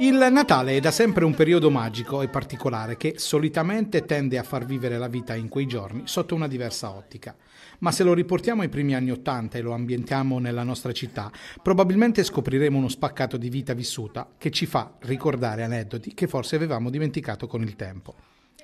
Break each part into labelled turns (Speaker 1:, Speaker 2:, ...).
Speaker 1: Il Natale è da sempre un periodo magico e particolare che solitamente tende a far vivere la vita in quei giorni sotto una diversa ottica. Ma se lo riportiamo ai primi anni Ottanta e lo ambientiamo nella nostra città, probabilmente scopriremo uno spaccato di vita vissuta che ci fa ricordare aneddoti che forse avevamo dimenticato con il tempo.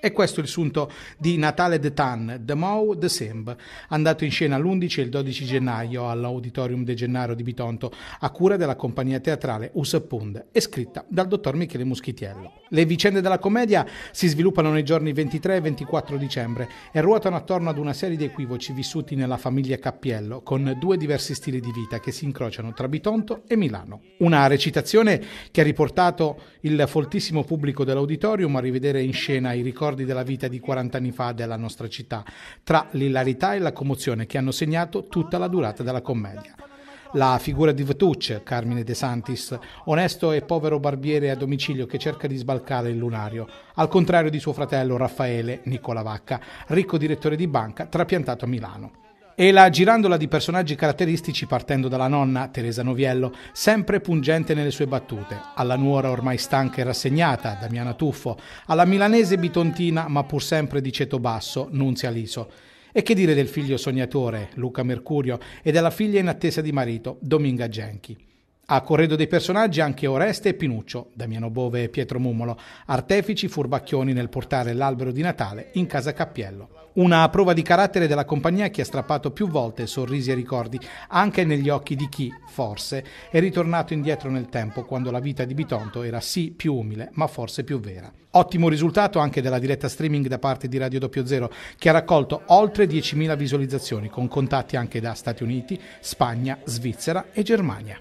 Speaker 1: E questo è il sunto di Natale De Tan, The Mou de Semb, andato in scena l'11 e il 12 gennaio all'Auditorium De Gennaro di Bitonto, a cura della compagnia teatrale Usapund e scritta dal dottor Michele Muschitiello. Le vicende della commedia si sviluppano nei giorni 23 e 24 dicembre e ruotano attorno ad una serie di equivoci vissuti nella famiglia Cappiello, con due diversi stili di vita che si incrociano tra Bitonto e Milano. Una recitazione che ha riportato il foltissimo pubblico dell'auditorium a rivedere in scena i ricordi ricordi della vita di 40 anni fa della nostra città, tra l'ilarità e la commozione che hanno segnato tutta la durata della commedia. La figura di Vetucce, Carmine De Santis, onesto e povero barbiere a domicilio che cerca di sbalcare il lunario, al contrario di suo fratello Raffaele Nicola Vacca, ricco direttore di banca trapiantato a Milano e la girandola di personaggi caratteristici partendo dalla nonna, Teresa Noviello, sempre pungente nelle sue battute, alla nuora ormai stanca e rassegnata, Damiana Tuffo, alla milanese bitontina ma pur sempre di ceto basso, Nunzia Liso. E che dire del figlio sognatore, Luca Mercurio, e della figlia in attesa di marito, Dominga Genchi. A corredo dei personaggi anche Oreste e Pinuccio, Damiano Bove e Pietro Mumolo, artefici furbacchioni nel portare l'albero di Natale in casa Cappiello. Una prova di carattere della compagnia che ha strappato più volte sorrisi e ricordi, anche negli occhi di chi, forse, è ritornato indietro nel tempo quando la vita di Bitonto era sì più umile, ma forse più vera. Ottimo risultato anche della diretta streaming da parte di Radio 00, che ha raccolto oltre 10.000 visualizzazioni, con contatti anche da Stati Uniti, Spagna, Svizzera e Germania.